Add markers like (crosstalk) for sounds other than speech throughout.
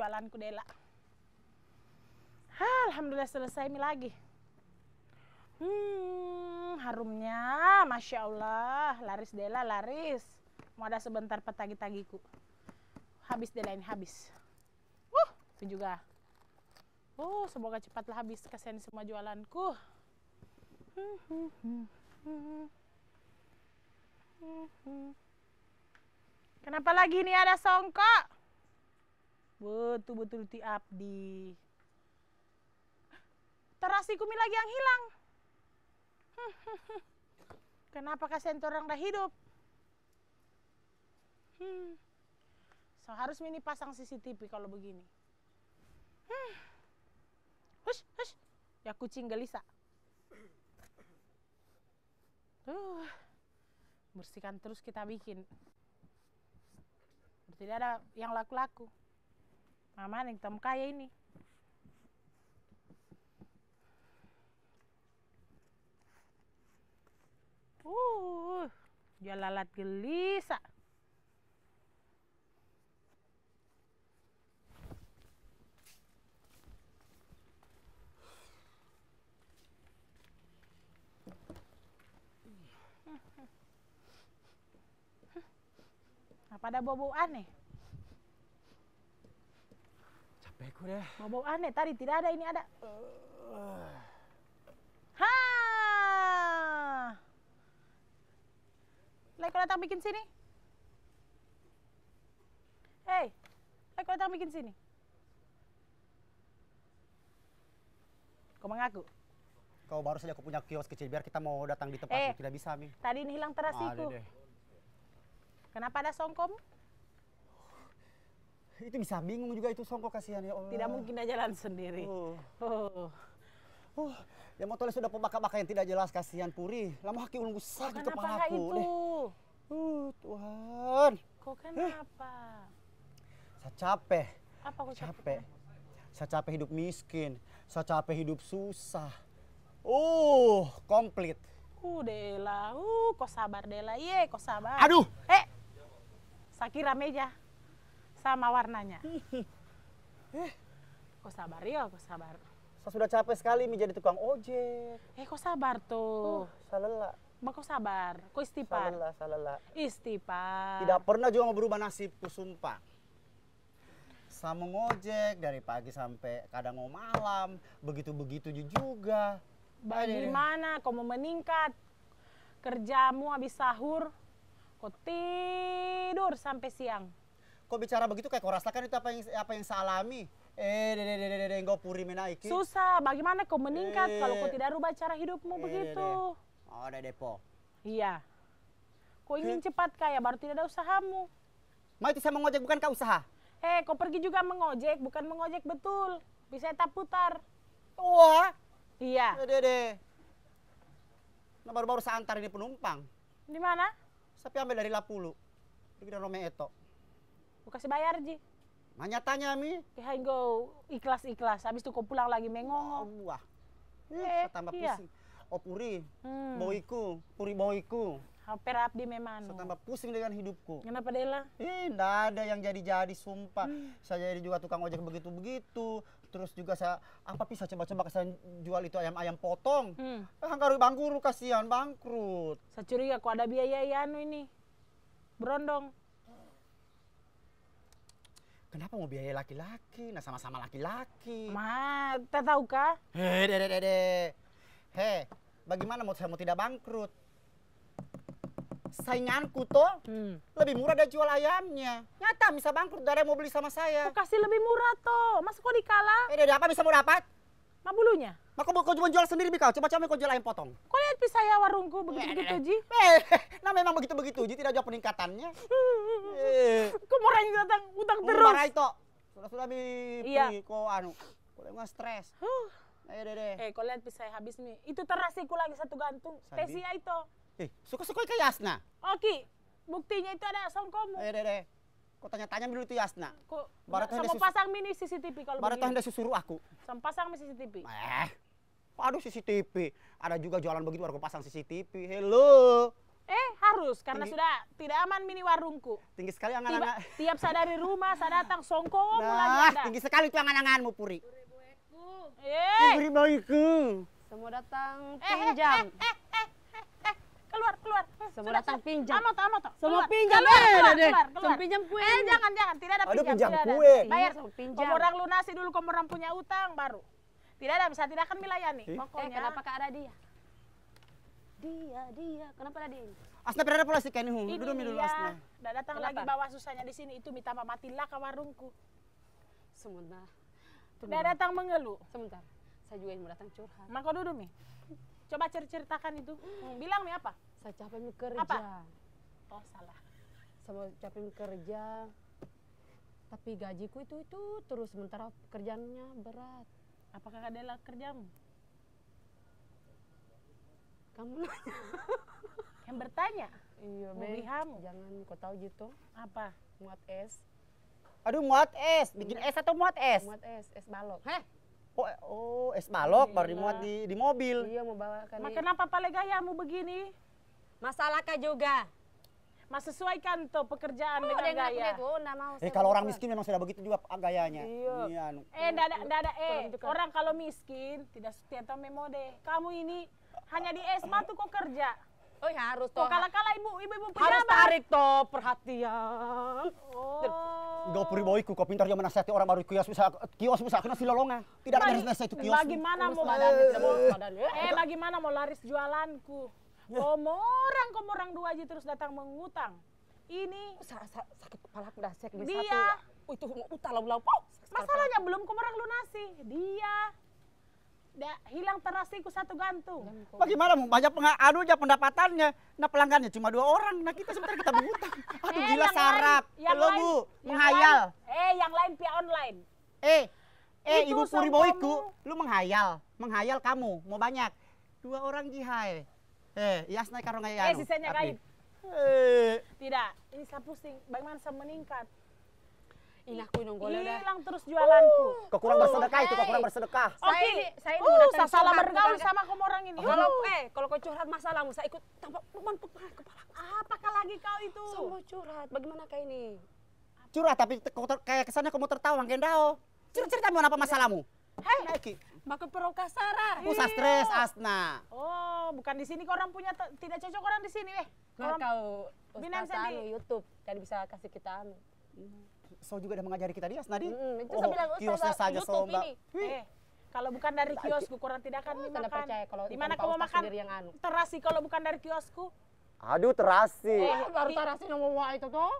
jualanku Dela Alhamdulillah selesai ini lagi hmm harumnya Masya Allah laris Dela laris mau ada sebentar petagi-tagiku habis Dela ini habis uh itu juga Uh, semoga cepatlah habis kesen semua jualanku. Hmm, hmm, hmm, Kenapa lagi ini ada songkok? betul-betul di terasi kumi lagi yang hilang (laughs) kenapa kasihan orang dah hidup hmm. so harus mini pasang CCTV kalau begini hmm. hush, hush. ya kucing gelisah tuh bersihkan terus kita bikin tidak ada yang laku-laku Mama nih tem kaya ini. Uh, jual lalat gelisah. Pada ada aneh. Beku deh. Mau bau aneh tadi tidak ada ini ada. Ha! kau datang bikin sini. Hei, kau datang bikin sini. Kau mengaku? Kau baru saja aku punya kios kecil biar kita mau datang di tempat eh, tidak bisa, Mi. Tadi ini hilang terasiku. Ah, Kenapa ada songkom? itu bisa bingung juga itu songkok kasihan ya Allah. Tidak mungkin dia jalan sendiri. Oh. Oh. Uh, oh, yang motornya sudah pembakar-bakar yang tidak jelas kasihan Puri. Lama haki ulung besar di kepala aku. itu? Uh, Tuhan. Kok eh. kenapa? Saya capek. Apa kok capek? capek? Saya capek hidup miskin. Saya capek hidup susah. Uh, komplit. Uh, Dela. Uh, kok sabar Dela. Ye, kok sabar. Aduh. Eh. Sakira meja sama warnanya. (laughs) Eh, kok sabar ya, kok sabar. Saya sudah capek sekali menjadi tukang ojek. Eh, kok sabar tuh? Uh, oh, salela. kok sabar, kok istighfar. Salela, Salela. Istighfar. Tidak pernah juga mau berubah nasibku, sumpah. Sama ngojek dari pagi sampai kadang mau malam, begitu-begitu juga. Bagaimana kau mau meningkat? Kerjamu habis sahur, kau tidur sampai siang kok bicara begitu kayak kau rasakan itu apa yang apa yang saya alami. Eh, deh, deh, deh, engkau puri menaiki. Susah, bagaimana kau meningkat eh. kalau kau tidak rubah cara hidupmu eh, begitu? Oh, de, depo Iya. Kau ingin eh. cepat kaya baru tidak ada usahamu. Mau itu saya mengojek bukan kau usaha? Eh, kau pergi juga mengojek, bukan mengojek betul. Bisa tak putar. Wah. Iya. Dede. Nah, baru-baru saya antar ini penumpang. Di mana? Saya ambil dari Lapulu. Pergi dari rumah Eto kasih bayar, Ji. Manya tanya, Mi. Kehai go ikhlas-ikhlas. Habis itu kau pulang lagi mengong. Oh, wah. Eh, tambah iya. pusing. Oh, puri. Hmm. Boiku. Puri boiku. Hampir abdi memang. Saya tambah pusing dengan hidupku. Kenapa Dela? Eh, enggak ada yang jadi-jadi, sumpah. Hmm. Saya jadi juga tukang ojek begitu-begitu. Terus juga saya, apa bisa coba-coba saya jual itu ayam-ayam potong. Hmm. Eh, bangkrut, bangkrut, kasihan, bangkrut. Saya curiga kok ada biaya ya anu ini. Berondong. Kenapa mau biaya laki-laki? Nah sama-sama laki-laki. Ma, tak tahu kah? Hei, deh, deh, Hei, bagaimana mau saya mau tidak bangkrut? sainganku toh hmm. lebih murah dari jual ayamnya. Nyata bisa bangkrut, dari mau beli sama saya. Kau kasih lebih murah toh, masuk kok dikalah? Eh, dia apa bisa mau dapat? Ma bulunya? Ma kau cuma jual sendiri Bikal? Coba-coba kau jual ayam potong. Kau lihat pisah ya warungku begitu-begitu eh, eh, Ji? Eh, (laughs) nah memang begitu-begitu Ji, tidak ada peningkatannya. eh. Kau marah yang datang utang terus. Marah itu. Sudah-sudah mi iya. kau anu. Kau lihat stres. Ayo deh deh. Eh, kau lihat pisah habis nih. Itu terasi terasiku lagi satu gantung. Tesia ya, itu. Eh, suka-suka kayak Asna. Oke, buktinya itu ada songkomu. Ayo deh deh kau tanya-tanya dulu itu Yasna? Kok ini sama pasang mini CCTV kalau Barat hendak suruh aku. Sama pasang mini CCTV. Eh. Aduh CCTV. Ada juga jualan begitu baru pasang CCTV. Hello. Eh harus karena tinggi. sudah tidak aman mini warungku. Tinggi sekali angan-angan. Tiap sadari rumah saya datang songkong nah, mulai ada. tinggi sekali tuh angan-anganmu Puri. Puri baikku. Eh. Puri baikku. Semua datang eh, eh, pinjam. Eh, eh, eh, eh, keluar keluar eh, semua datang pinjam amot amot semua pinjam keluar, eh, keluar, keluar, keluar. pinjam kue eh jangan jangan tidak ada pinjam, Aduh, pinjam tidak kue. ada bayar iya, pinjam orang lunasi dulu orang punya utang baru tidak ada bisa tidak akan melayani eh, pokoknya eh, kenapa kak ada dia dia dia kenapa ada dia Asna berada pola sih kayaknya, hung dulu Asna tidak datang kenapa? lagi bawa susahnya di sini itu minta matilah ke warungku sebentar tidak datang mengeluh sebentar saya juga ingin datang curhat kau duduk mi coba ceritakan itu hmm. bilang mi apa saya capek kerja. Apa? Oh salah. (laughs) Sama capek kerja. Tapi gajiku itu itu terus sementara kerjanya berat. Apakah adalah kerjamu? Kamu (laughs) yang bertanya. Iya, Mubihamu. Jangan kau tahu gitu. Apa? Muat es. Aduh, muat es. Bikin es atau muat es? Muat es, es balok. Heh. Oh, eh, oh es balok Gila. baru dimuat di, di mobil. Iya, mau bawa kan. Makan apa pale gayamu begini? Masalahkah juga? Mas sesuaikan tuh pekerjaan oh, dengan, gaya. eh kalau orang miskin memang sudah begitu juga gayanya. Iya. iya. Anu. Eh dada dada eh orang kalau miskin tidak setiap memode. Kamu ini hanya di Esma tuh kok kerja. Oh ya, harus toh. Kala kalah ibu ibu ibu pejabat. Harus tarik toh perhatian. Oh. Gak priboiku, kau pintar yang menasihati orang baru kios bisa kios bisa kena silolonga. Tidak ada nasihat itu kios. Bagaimana mau badan? Ya. Eh bagaimana mau laris jualanku? orang, Komorang orang dua aja terus datang mengutang. Ini sa -sa sakit kepala udah sek dia satu. itu utang lau-lau. Oh, masalahnya belum orang lunasi. Dia da, hilang terasiku satu gantung. Bagaimana mau banyak pengaruh aja pendapatannya. Nah pelanggannya cuma dua orang. Nah kita sebentar kita mengutang. (laughs) Aduh eh, gila sarap. Lo bu menghayal. eh yang lain via online. Eh Eh, itu Ibu Puri boyku, lu menghayal, menghayal kamu, mau banyak. Dua orang jihai. Eh, ya snai karo ngayano. Eh, anu. sisanya kain. Eh. Tidak, ini saya pusing. Bagaimana saya meningkat? Ini Inahku nonggol Hilang terus jualanku. Uh, kau kurang uh, bersedekah itu, kau bersedekah. Oke, okay. saya ini uh, saya salah bergaul sama kamu orang ini. Kalau uh. eh kalau kau curhat masalahmu, saya ikut tampak luman kepala kepala. Apakah lagi kau itu? Semua curhat. Bagaimana kau ini? Curhat tapi kau kayak kesannya kamu tertawa, Gendao. Cerita cerita mau apa masalahmu? Hei, Naki. Mbak Perok Kasara. Oh, stres, Asna. Oh, bukan di sini orang punya tidak cocok orang di sini, weh. Kalau orang kau Ustaz anu YouTube, jadi bisa kasih kita anu. So juga udah mengajari kita dia, Asna Mm, itu oh, saya bilang saja YouTube so, ini. Eh, kalau bukan dari kiosku kurang tidak akan oh, dimakan. percaya kalau di mana kau makan yang anu. terasi kalau bukan dari kiosku. Aduh terasi. Eh, baru terasi nomor itu tuh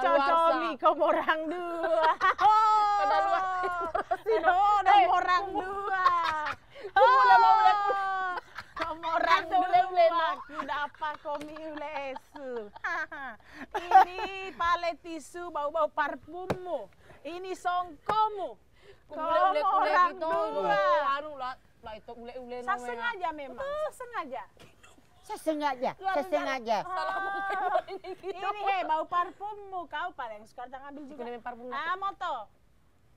cocomi kau orang dua. (laughs) Oh. Kedaluarsa. Sino dan eh, orang dua. (laughs) Oh. orang dua, udah orang ule ule aku dapat komi ule esu. (laughs) Ini palet tisu bau-bau parfummu. Ini songkomu. Kau orang gitu? dua. Anu lah, lah itu ule ule. sengaja memang, sengaja. Saya sengaja, saya sengaja. gitu. Ah. Ini he, bau parfummu kau paling suka tangan ambil juga. Kulimin parfum. Ah, moto.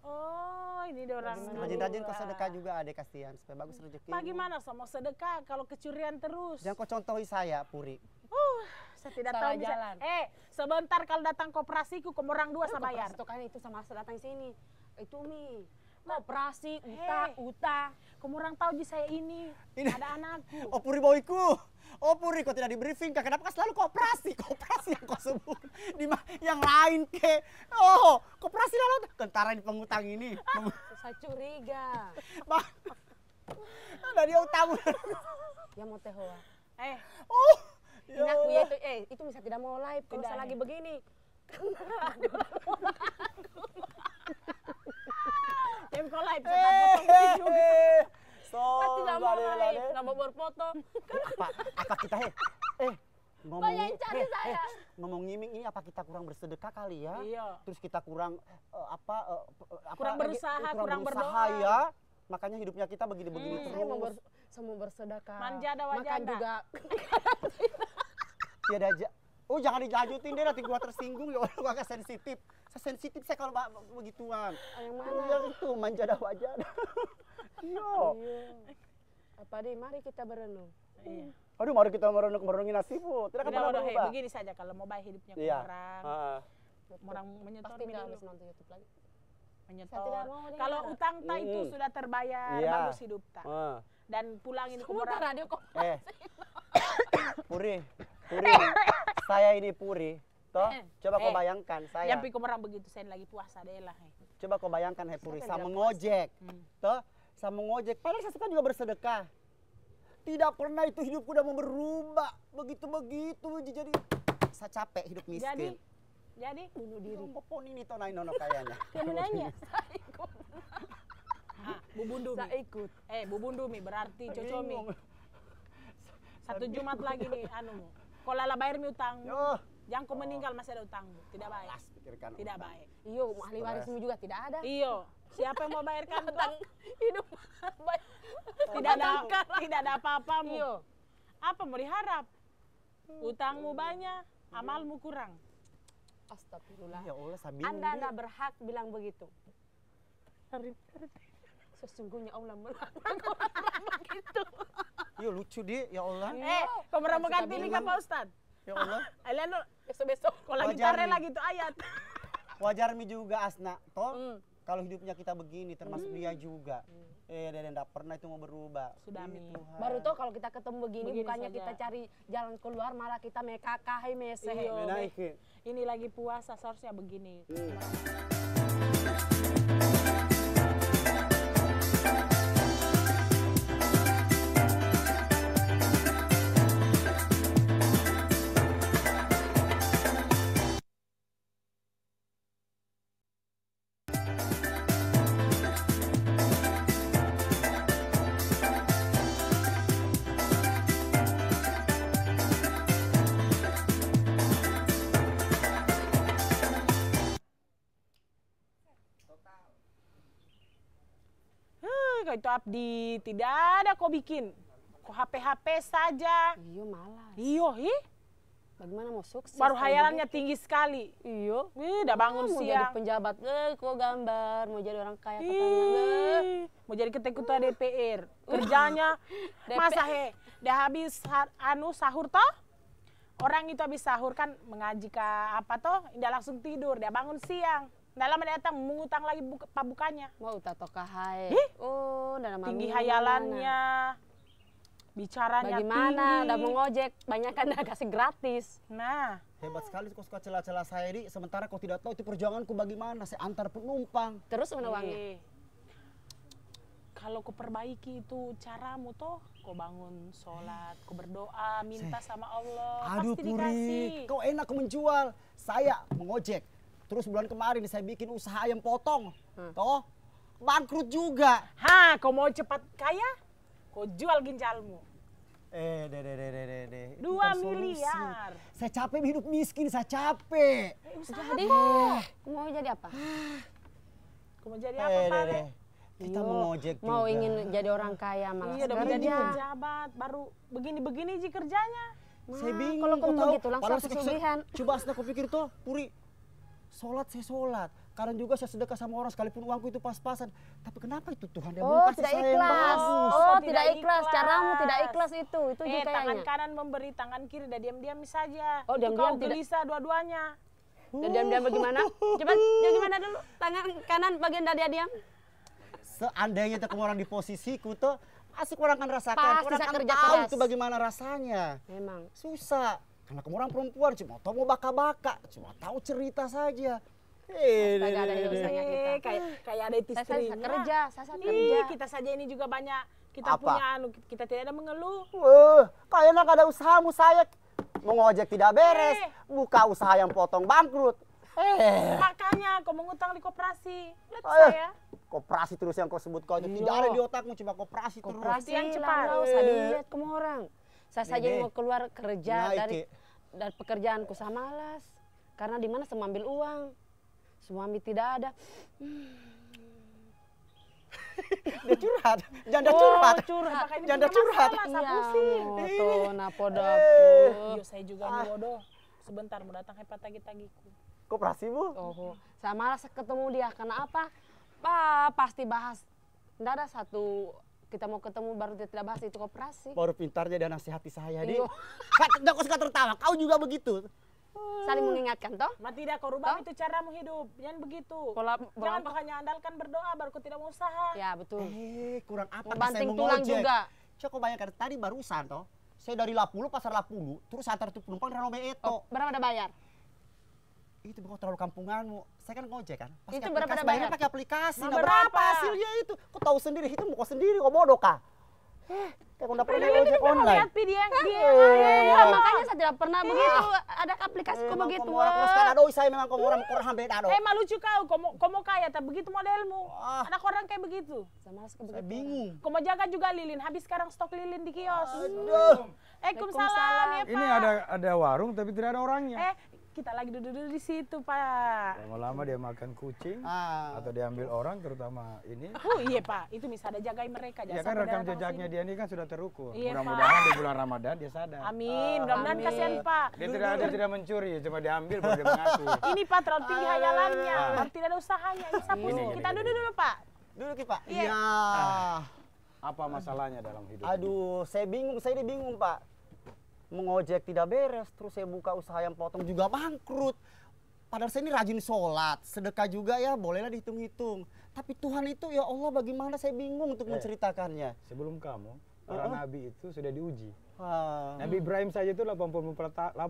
Oh, ini orang. Rajin-rajin kau sedekah juga adek kasihan supaya bagus rezeki. Bagaimana so mau sedekah kalau kecurian terus? Jangan kau contohi saya, Puri. Uh, saya tidak Salah tahu jalan. Bisa. Eh, sebentar kalau datang koperasiku kau orang dua sama bayar. Itu kan itu sama datang sini. Itu mi koperasi, eh. uta, hey. uta. orang tahu di saya ini. ini. Ada anakku. (laughs) Opuri bawiku. Opuri kok tidak di briefing kak. Kenapa selalu koperasi? (laughs) Koperasi yang kau sebut. Di yang lain ke. Oh, koperasi lalu tentara ini pengutang ini. (laughs) Saya curiga. Bang Ada dia utang. Ya mau teh Eh. Oh. Ya ya itu eh itu bisa tidak mau live kalau saya ya. lagi begini. Tempo live sampai potong juga. So, Pasti sama live, berfoto. Eh, apa, apa kita he? Eh, eh, ngomong yang cari eh, eh saya. Eh, ngomong ngiming ini apa kita kurang bersedekah kali ya? Iya. Terus kita kurang uh, apa, uh, apa kurang berusaha, kurang, kurang berusaha berdoa. ya. Makanya hidupnya kita begini-begini hmm. terus. Saya mau, ber, saya bersedekah. Manja ada wajah. Makan juga. Tiada aja. Oh jangan dilanjutin deh nanti gua tersinggung ya Allah agak sensitif. Saya sensitif saya kalau begituan. Yang mana? Yang itu manja dah wajah. (laughs) Iya. iya. Apa deh mari kita berenung. Iya. Aduh mari kita merenung merenungi bu. Tidak akan pernah berubah. Begini saja kalau mau baik hidupnya iya. orang. Orang menyetor Pasti minum. harus nonton lagi. Menyetor. Kalau utang tak itu sudah terbayar, iya. bagus hidup tak. Dan pulangin ke radio eh. kok. Eh. (coughs) Puri, Puri. (coughs) (coughs) saya ini puri, toh eh, coba kau eh. bayangkan saya. Yang pikir orang begitu saya lagi puasa deh lah. Eh. Coba kau bayangkan he puri, Sama ngojek, hmm. toh Sama ngojek. Padahal saya suka juga bersedekah. Tidak pernah itu hidupku udah mau berubah begitu-begitu jadi saya capek hidup miskin. Jadi jadi bunuh diri. Popon ini toh nono kayaknya. Kamu (laughs) nanya. Nah, bubundumi. Saya ikut. Eh, bu bundumi berarti cocomi. Satu Jumat lagi nih anu. Kalau lah bayar mi utang. Oh. Yang kau meninggal masih ada utang, tidak baik. Alas, pikirkan tidak utang. baik. Iyo, ahli warismu juga tidak ada. Iyo, siapa yang mau bayarkan utang? Hidup (laughs) tidak ada tidak ada apa-apa Iyo. Apa mau diharap? Utangmu banyak, amalmu kurang. Astagfirullah. Ya Allah, Anda tidak berhak bilang begitu. Karin, Karin sesungguhnya Allah meramalkan (laughs) orang itu. Yo iya, lucu dia, ya Allah. Eh, iya. kau meramalkan pilih apa Ustad? Ya Allah. (laughs) Alian besok-besok kalau lagi cari lagi tuh ayat. (laughs) Wajar mi juga Asna, toh hmm. kalau hidupnya kita begini termasuk hmm. dia juga. Mm. Eh, dan tidak pernah itu mau berubah. Sudah Baru tuh kalau kita ketemu begini, bukannya kita cari jalan keluar malah kita mekakah, mesehe. Iya, ini lagi puasa seharusnya begini. Hmm. kok itu abdi tidak ada kau bikin kok HP HP saja iyo malas iyo hi bagaimana mau sukses baru hayalannya tinggi sekali iyo wih udah bangun siang mau jadi penjabat eh kok gambar mau jadi orang kaya katanya eh. mau jadi ketua uh. DPR uh. kerjanya (laughs) masa he udah habis anu sahur toh orang itu habis sahur kan mengaji ke apa toh udah langsung tidur dia bangun siang Ndak lama datang mengutang lagi buka, pabukanya. Mau tato kahai. Eh? Oh, tinggi hayalannya. Mana? Bicaranya Bagaimana? tinggi. Udah mau ngojek, banyak kan udah kasih gratis. Nah. Hebat sekali kau suka celah-celah saya, ini Sementara kau tidak tahu itu perjuanganku bagaimana. Saya antar penumpang. Terus mana uangnya? Kalau kau perbaiki itu caramu toh, kau bangun sholat, kau berdoa, minta Seh. sama Allah. Aduh, Pasti Puri, dikasih. kau enak menjual. Saya mengojek Terus bulan kemarin saya bikin usaha ayam potong. Hmm. Toh bangkrut juga. Ha, kau mau cepat kaya? Kau jual ginjalmu. Eh, deh, deh, deh, deh, deh, deh. Dua miliar. Solusi. Saya capek hidup miskin, saya capek. Eh, usaha jadi, kok. mau jadi apa? (sighs) kau mau jadi eh, apa, Pak? Kita Yo, mau ngojek Mau juga. ingin jadi orang kaya malah Iya, udah menjadi pejabat, baru begini-begini sih kerjanya. Nah, saya bingung, kalau kau tahu, begitu langsung kesulihan. Coba asna kau pikir tuh, Puri, Sholat saya sholat. Karena juga saya sedekah sama orang sekalipun uangku itu pas-pasan. Tapi kenapa itu Tuhan yang oh, kasih tidak saya ikhlas. yang bagus? Oh, oh tidak ikhlas. ikhlas. Caramu tidak ikhlas itu. Itu eh, kayaknya. tangan kanan memberi, tangan kiri dan diam-diam saja. Oh, diam-diam. gelisah dua-duanya. Dan diam-diam bagaimana? Coba bagaimana dulu? Tangan kanan bagian dari diam. Seandainya itu orang di posisiku tuh asik orang akan rasakan, Pasti orang akan tahu itu bagaimana rasanya. Memang. Susah. Karena kamu orang perempuan, cuma tahu mau baka-baka, cuma tahu cerita saja. Eh, eh ada eh, eh, kita. Kayak kayak ada istri kerja, sasa kerja. kita saja ini juga banyak kita Apa? punya anu kita tidak ada mengeluh. Eh, kayaknya ada usahamu saya mau ngojek tidak beres, Hei. buka usaha yang potong bangkrut. Eh. Makanya kau mengutang di koperasi. Lihat saya. Koperasi terus yang kau sebut kau iya. tidak ada di otakmu cuma koperasi, koperasi terus. Koperasi yang cepat. Usah dilihat kamu orang saya saja mau keluar kerja Naik. dari dari pekerjaanku saya malas karena di mana saya ambil uang suami tidak ada dia curhat janda oh, curhat curhat janda curhat masalah, iya. pusing ya, tuh napo yo eh. iya, saya juga ah. bodoh sebentar mau datang hepat tagi tagiku koperasi bu oh saya malas ketemu dia karena apa pa, pasti bahas tidak ada satu kita mau ketemu baru dia tidak bahas itu kooperasi Baru pintar jadi nasihati saya enggak kok suka tertawa, kau juga begitu. Saling mengingatkan toh? Mati tidak kau rubah itu caramu hidup. yang begitu. Jangan kau hanya andalkan berdoa baru kau tidak mau usaha. Ya betul. Eh, kurang apa banting tulang juga. juga. Coba bayangkan tadi barusan toh. Saya dari Lapulu, pasar Lapulu, terus antar tuh penumpang dari itu, Oh, berapa ada bayar? itu kok terlalu kampunganmu. Saya kan ngojek kan. Pas itu berapa bayarnya pakai aplikasi. Nah, berapa? berapa hasilnya itu? Kok tahu sendiri, itu mau sendiri, kok bodoh kah? Eh, kayak udah pernah ojek online. Lihat video yang dia. Ya, makanya saya tidak pernah begitu. Ada aplikasi kok begitu. kan ada saya memang kok orang kurang beda dong. Eh malu juga kau, kok mau kaya tapi begitu modelmu. Ah. Ada orang kayak begitu. Sama sekali begitu. Bingung. Kok mau jaga juga lilin. Habis sekarang stok lilin di kios. Aduh. Waalaikumsalam ya Pak. Ini ada ada warung tapi tidak ada orangnya. Eh, kita lagi duduk-duduk di situ pak lama-lama dia makan kucing ah. atau diambil orang terutama ini oh iya pak itu misalnya jagai mereka ya kan rekam jejaknya dia ini kan sudah terukur iya, mudah-mudahan di bulan ramadan dia sadar amin mudah-mudahan kasihan pak dia tidak ada tidak mencuri cuma diambil baru dia mengaku (laughs) ini pak terlalu tinggi hayalannya ah. tidak ada usahanya ini kita duduk dulu pak dulu kita. pak iya, iya. Ah. apa masalahnya dalam hidup aduh saya bingung saya ini bingung pak mengojek tidak beres, terus saya buka usaha yang potong juga bangkrut. Padahal saya ini rajin sholat, sedekah juga ya, bolehlah dihitung-hitung. Tapi Tuhan itu ya Allah bagaimana saya bingung untuk eh, menceritakannya. Sebelum kamu, para uh -uh. nabi itu sudah diuji. Uh. Nabi Ibrahim saja itu 84, 84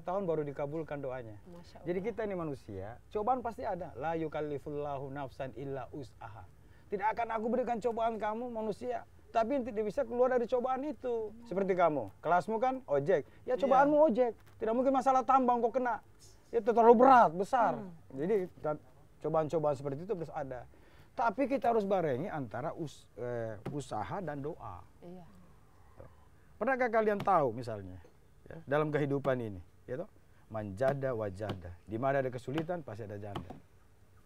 tahun baru dikabulkan doanya. Jadi kita ini manusia, cobaan pasti ada. La yukallifullahu nafsan illa us'aha. Tidak akan aku berikan cobaan kamu manusia tapi tidak bisa keluar dari cobaan itu. Seperti kamu, kelasmu kan ojek. Ya iya. cobaanmu yeah. ojek. Tidak mungkin masalah tambang kok kena. Ya terlalu berat, besar. Hmm. Jadi cobaan-cobaan seperti itu terus ada. Tapi kita harus barengi antara us eh, usaha dan doa. Iya. Pernahkah kalian tahu misalnya ya, dalam kehidupan ini, ya toh? manjada wajada. Di mana ada kesulitan pasti ada janda.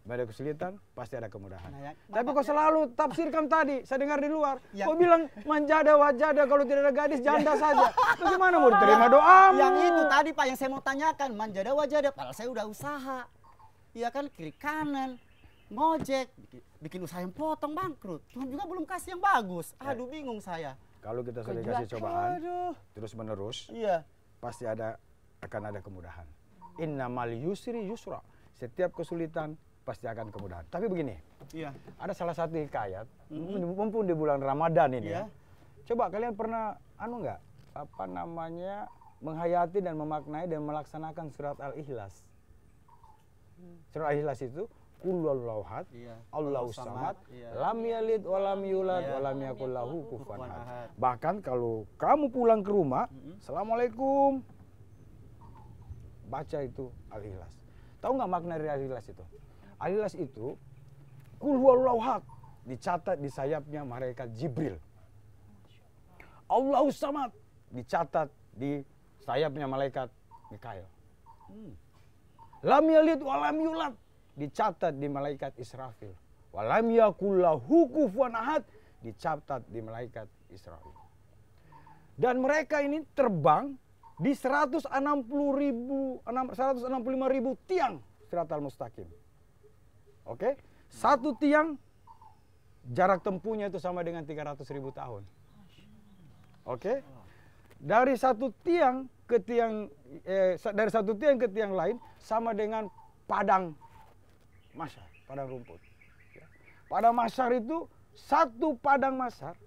Tidak ada kesulitan, pasti ada kemudahan. Nah, ya, Tapi kok selalu tafsirkan tadi, saya dengar di luar. (laughs) Ya. Kok bilang manjada wajada kalau tidak ada gadis janda saja. Bagaimana mau diterima doa? Yang itu tadi Pak yang saya mau tanyakan, manjada wajada padahal saya udah usaha. Iya kan kiri kanan, ngojek, bikin usaha yang potong bangkrut. Tuhan juga belum kasih yang bagus. Ya. Aduh bingung saya. Kalau kita sudah kasih cobaan, Aduh. terus menerus, iya. pasti ada akan ada kemudahan. Innamal yusri yusra. Setiap kesulitan pasti akan kemudahan. Tapi begini, iya. ada salah satu hikayat, mm-hmm. mumpung di bulan Ramadan ini, iya. ya. coba kalian pernah anu nggak apa namanya menghayati dan memaknai dan melaksanakan surat al-ikhlas. Surat al-ikhlas itu kullalauhat, iya. Allahu samad, iya. lam yalid wa lam iya. yulad iya. wa lam iya. yakul lahu kufuwan ahad. Bahkan kalau kamu pulang ke rumah, mm-hmm. Assalamualaikum. Baca itu al-ikhlas. Tahu nggak makna dari al-ikhlas itu? Alilas itu kulhuallahak dicatat di sayapnya malaikat Jibril. Allahu samad dicatat di sayapnya malaikat Mikail. Hmm. Lam yalid lam yulad dicatat di malaikat Israfil. Walam yakullahu kufuwan ahad dicatat di malaikat Israfil. Dan mereka ini terbang di 160 ribu, 165 ribu tiang Siratal Mustaqim. Oke? Okay? Satu tiang jarak tempuhnya itu sama dengan 300 ribu tahun. Oke? Okay? Dari satu tiang ke tiang eh, dari satu tiang ke tiang lain sama dengan padang masar, padang rumput. Ya. Pada masar itu satu padang masar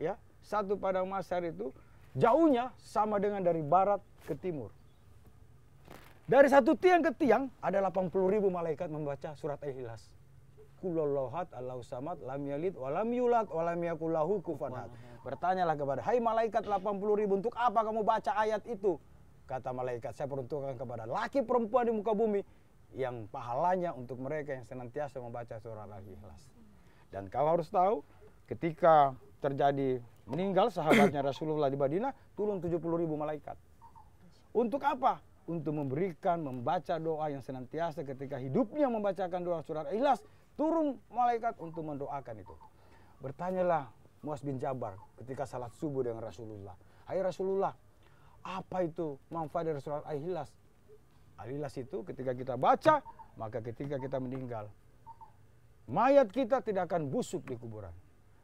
ya, satu padang masar itu jauhnya sama dengan dari barat ke timur. Dari satu tiang ke tiang ada 80 ribu malaikat membaca surat Al-Ikhlas. Kulolohat allahu samad lam yalid walam yulat walam yakulahu kufanat. Bertanyalah kepada, hai malaikat 80 ribu untuk apa kamu baca ayat itu? Kata malaikat, saya peruntukkan kepada laki perempuan di muka bumi yang pahalanya untuk mereka yang senantiasa membaca surat Al-Ikhlas. Dan kau harus tahu, ketika terjadi meninggal sahabatnya Rasulullah di Madinah, turun 70 ribu malaikat. Untuk apa? untuk memberikan, membaca doa yang senantiasa ketika hidupnya membacakan doa surat ikhlas, turun malaikat untuk mendoakan itu. Bertanyalah Muas bin Jabar ketika salat subuh dengan Rasulullah. Hai Rasulullah, apa itu manfaat dari surat Al-Ikhlas? Al-Ikhlas itu ketika kita baca, maka ketika kita meninggal, mayat kita tidak akan busuk di kuburan.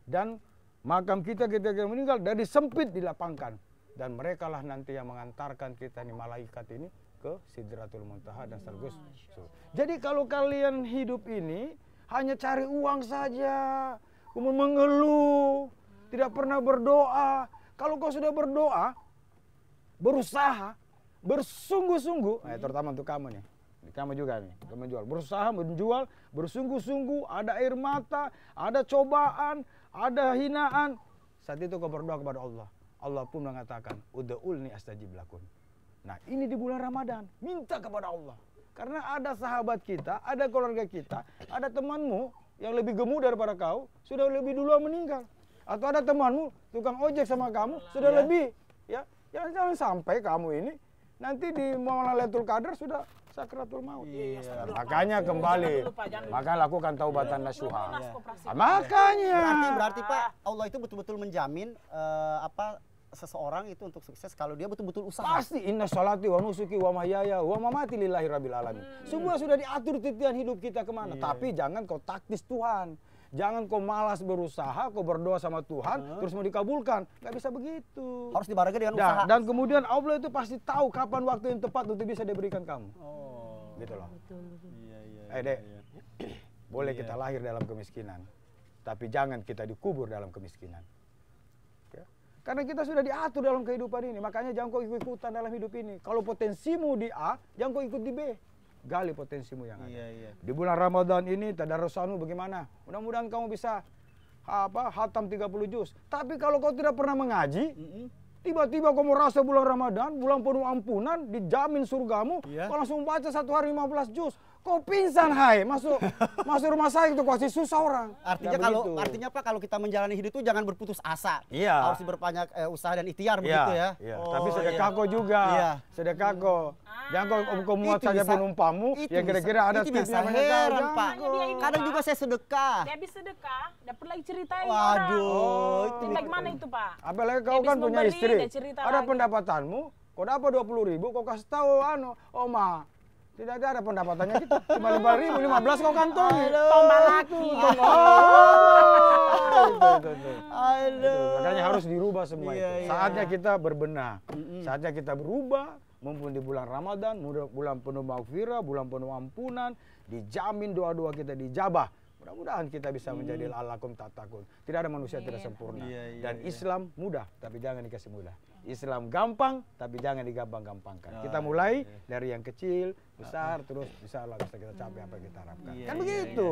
Dan makam kita ketika kita meninggal dari sempit dilapangkan dan merekalah nanti yang mengantarkan kita nih malaikat ini ke Sidratul Muntaha dan sekaligus Jadi kalau kalian hidup ini hanya cari uang saja, kamu mengeluh, hmm. tidak pernah berdoa. Kalau kau sudah berdoa, berusaha, bersungguh-sungguh, hmm. eh, iya. terutama untuk kamu nih, kamu juga nih, kamu jual, berusaha menjual, bersungguh-sungguh, ada air mata, ada cobaan, ada hinaan. Saat itu kau berdoa kepada Allah. Allah pun mengatakan, "Ud'ulni astajib belakon. Nah, ini di bulan Ramadan, minta kepada Allah. Karena ada sahabat kita, ada keluarga kita, ada temanmu yang lebih gemuk daripada kau, sudah lebih dulu meninggal. Atau ada temanmu, tukang ojek sama kamu, sudah ya. lebih. ya Jangan-jangan sampai kamu ini, nanti di Maulana Letul kader sudah sakratul maut. Iya, iya makanya kembali. Maka lakukan taubatan iya. nasuha. Ya. makanya. Berarti berarti Pak, Allah itu betul-betul menjamin uh, apa seseorang itu untuk sukses kalau dia betul-betul usaha. Pasti inna salati wa nusuki wa mahyaya wa mamati lillahi rabbil alamin. Hmm. Semua sudah diatur titian hidup kita kemana. Yeah. Tapi jangan kau taktis Tuhan. Jangan kau malas berusaha, kau berdoa sama Tuhan, hmm. terus mau dikabulkan. Gak bisa begitu. Harus dibarengi dengan usaha. Dan, kemudian Allah itu pasti tahu kapan waktu yang tepat untuk bisa diberikan kamu. Oh. Gitu loh. Betul, betul. Iya, iya, eh, Dek. Iya, (clears throat) Boleh iya. kita lahir dalam kemiskinan. Tapi jangan kita dikubur dalam kemiskinan. Ya. Karena kita sudah diatur dalam kehidupan ini. Makanya jangan kau ikut-ikutan dalam hidup ini. Kalau potensimu di A, jangan kau ikut di B gali potensimu yang ada. Iya, iya. Di bulan Ramadan ini tadarusanmu bagaimana? Mudah-mudahan kamu bisa apa hatam 30 juz. Tapi kalau kau tidak pernah mengaji, mm -hmm. Tiba-tiba kamu merasa bulan Ramadan, bulan penuh ampunan, dijamin surgamu, yeah. kau langsung baca satu hari 15 juz. Kok pingsan hai? Masuk (laughs) masuk rumah sakit itu pasti susah orang. Artinya gak kalau begitu. artinya apa kalau kita menjalani hidup itu jangan berputus asa. Iya. Harus berbanyak eh, usaha dan ikhtiar iya, begitu ya. Iya. Oh, Tapi sedekah iya. juga. Iya. Sedekah kok. Hmm. Jangan kau engkau muat saja penumpanmu, ya kira-kira ada itu tipsnya heran, Pak. Kadang juga saya sedekah. Dia habis sedekah, dapat lagi ceritain Waduh, oh, itu bagaimana itu, Pak? Apalagi kau kan punya istri. Ada pendapatanmu, kau dapat dua puluh ribu, kau kasih tahu anu, Oma, tidak ada, ada pendapatannya kita cuma lima ribu lima belas kau kantongi. Tombak laki. Oh, (laughs) Makanya harus dirubah semua iya, itu. Iya. Saatnya iya. kita berbenah, saatnya kita berubah. Mumpun di bulan Ramadan, bulan penuh maghfirah, bulan penuh ampunan, dijamin doa-doa kita dijabah. Mudah-mudahan kita bisa hmm. menjadi mm. lalakum tatakun. Tidak ada manusia yang tidak iya. sempurna. Iya, iya, Dan iya. Islam mudah, tapi jangan dikasih mudah. Islam gampang, tapi jangan digampang-gampangkan. Ya, kita ya, mulai ya, dari yang kecil, besar, ah, ah. terus bisa lah bisa kita capai apa yang kita harapkan. Iya, kan iya, begitu.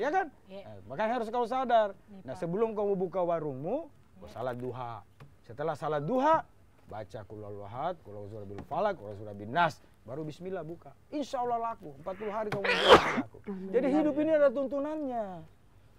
Ya kan? Nah, makanya harus kau sadar. Nah, sebelum kau buka warungmu, salat duha. Setelah salat duha, baca kulal wahad, kulal surah bil falak, kulal surah bin nas, baru bismillah buka. Insya Allah laku, 40 hari kamu laku. (coughs) Jadi hidup ini ada tuntunannya.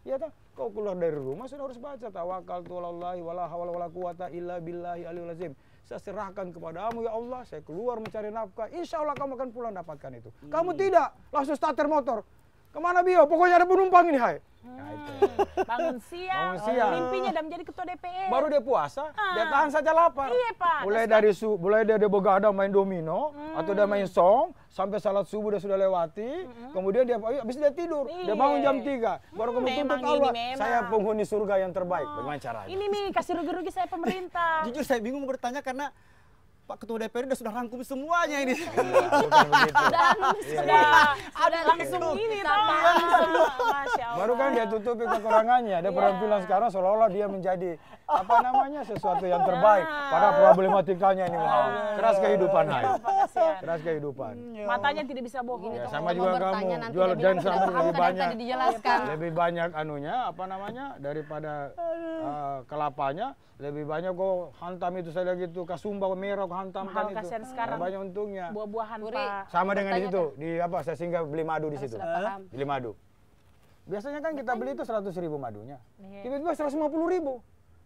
Ya tak? Kau keluar dari rumah sudah harus baca tawakal tuwallahi wala hawla wala quwata illa billahi aliyul azim. Saya serahkan kepadamu ya Allah, saya keluar mencari nafkah. Insya Allah kamu akan pulang dapatkan itu. Hmm. Kamu tidak, langsung starter motor. Kemana bio? Pokoknya ada penumpang ini hai. Nah, hmm. Bangun siang, Bangun siang. mimpinya dan menjadi ketua DPR. Baru dia puasa, ah. dia tahan saja lapar. Iya, Pak. Mulai Terus dari su mulai dari begadang main domino hmm. atau dia main song sampai salat subuh dia sudah lewati, hmm. kemudian dia oh iya, habis dia tidur, dia iya. bangun jam 3. Baru hmm, kemudian tuntut Allah, saya penghuni surga yang terbaik. Bagaimana caranya? Ini nih kasih rugi-rugi saya pemerintah. Jujur saya bingung bertanya karena Pak Ketua DPR sudah sudah rangkum semuanya ini. Iya, sudah Dan iya, iya. sudah, ada langsung ini Baru kan dia tutupi kekurangannya. Ada penampilan sekarang seolah-olah dia menjadi apa namanya sesuatu yang terbaik. Nah. Pada problematikanya ini wow. Nah. Keras kehidupan Hai. Ya. Keras kehidupan. Hmm, ya. Matanya tidak bisa bohong. Ya, sama juga kamu. Jual dan sama lebih banyak. Lebih banyak anunya apa namanya daripada eh, kelapanya lebih banyak kok hantam itu saya gitu kasumba merah kok hantam kan Mahal kan itu sekarang nah, banyak untungnya buah-buahan pak sama dengan di situ kan? di apa saya singgah beli madu di situ beli madu biasanya kan kita beli itu seratus ribu madunya iya. tiba-tiba seratus lima puluh ribu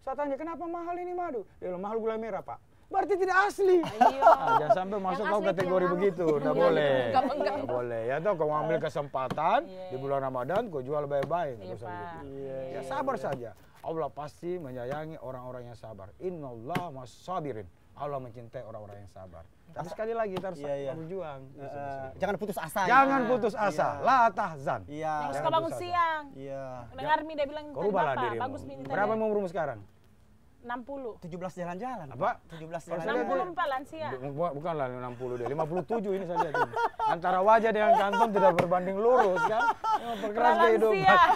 saya tanya kenapa mahal ini madu dia ya, mahal gula merah pak berarti tidak asli. Nah, (laughs) jangan sampai masuk kau kategori begitu, tidak iya, boleh. Tidak boleh. Ya toh kau ambil kesempatan yeah. di bulan Ramadan kau jual baik-baik yeah, yeah, ya sabar yeah. saja. Allah pasti menyayangi orang-orang yang sabar. Inna Allah sabirin. Allah mencintai orang-orang yang sabar. Tapi sekali lagi kita harus iya, iya. berjuang. Uh, jangan putus asa. Jangan ya. putus asa. Iya. La tahzan. Iya. Yang suka bangun siang. Iya. Dengar dia bilang "Kenapa? Bagus dirimu. Berapa umurmu sekarang? 60. 17 jalan-jalan. Apa? 17 jalan-jalan. 64 lansia. Bukan, lah 60 dia. 57 ini saja tuh. Antara wajah dengan kantong tidak berbanding lurus kan. Memperkeras kehidupan.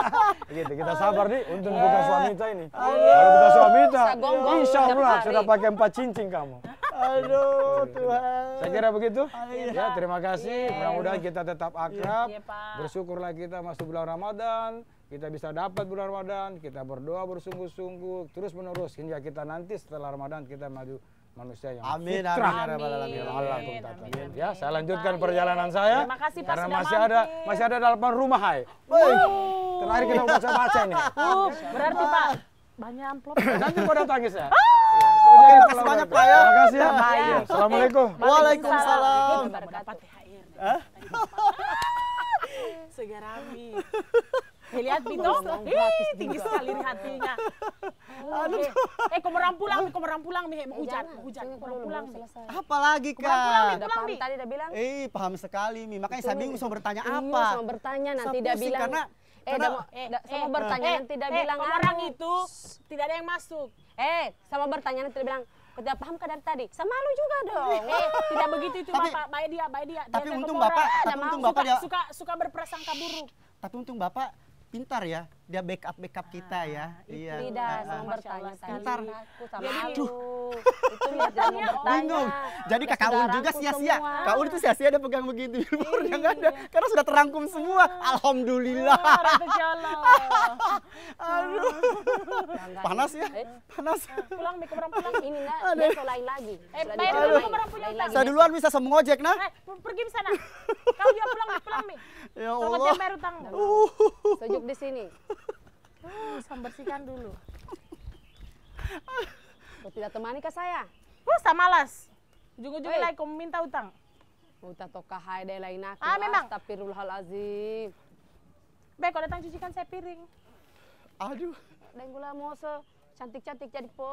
(laughs) gitu, kita sabar nih untuk iya. bukan suami kita ini. Kalau bukan suami kita, insya Allah sudah pakai empat cincin kamu. Aduh gitu. Tuhan. Saya kira begitu. Iya. ya, terima kasih. Iya. Mudah-mudahan kita tetap akrab. Bersyukurlah kita masuk bulan Ramadan kita bisa dapat bulan Ramadan, kita berdoa bersungguh-sungguh terus menerus hingga kita nanti setelah Ramadan kita maju manusia yang amin, fitrah. Amin, ya amin, ya amin, amin, Ya, saya lanjutkan amin. perjalanan saya. Terima kasih Pak Karena masih ada masih ada dalam rumah, hai. Terakhir kita baca-baca ini. (laughs) berarti Pak banyak amplop. Nanti pada tangis ah. ya. Oke, banyak Pak ya. Terima kasih ya. ya assalamualaikum. Waalaikumsalam. Berkat THR. Segarami. Dilihat Bito, ih tinggi sekali nih hatinya. (laughs) Aduh. Eh, eh merang pulang, kau merang pulang nih, eh, hujan, mau hujan, merang pulang. Apalagi kak. Komeram pulang, pulang, tadi udah bilang. Eh, paham sekali mi, makanya saya bingung sama bertanya apa. Iya, bertanya nanti dia bilang. Karena Eh, eh sama, bertanya eh, tidak bilang orang itu tidak ada yang masuk. Eh, sama bertanya tidak bilang udah paham kan dari tadi sama lu juga dong eh tidak begitu itu tapi, bapak baik dia baik dia tapi untung bapak tapi untung bapak dia... suka suka berprasangka buruk tapi untung bapak pintar ya dia backup backup kita ah, ya iya tidak nah, pintar aku sama Jadi, aduh. itu bingung. Jadi ya kakak Un juga sia-sia. Kak Un itu sia-sia ada pegang begitu billboard yang iya. ada karena sudah terangkum semua. Iya. Alhamdulillah. (laughs) Aduh. Panas ya? Eh, Panas. Eh, pulang Mika pulang. (laughs) Ini nak dia lagi. Eh, orang pulang. Saya duluan bisa sama ngojek nah. Eh, pergi ke sana. Kau juga pulang pulang Mi. (laughs) Ya Allah. Sama dia utang. Uh. Sejuk di sini. Uh, sambersihkan dulu. Kau tidak temani ke saya? Huh, sama malas. Ujung-ujung lagi kamu minta utang. Uta toka hai deh lain aku. Ah, memang. Tapi azim. Baik, kau datang cucikan saya piring. Aduh. Dan gula mau se cantik-cantik jadi po.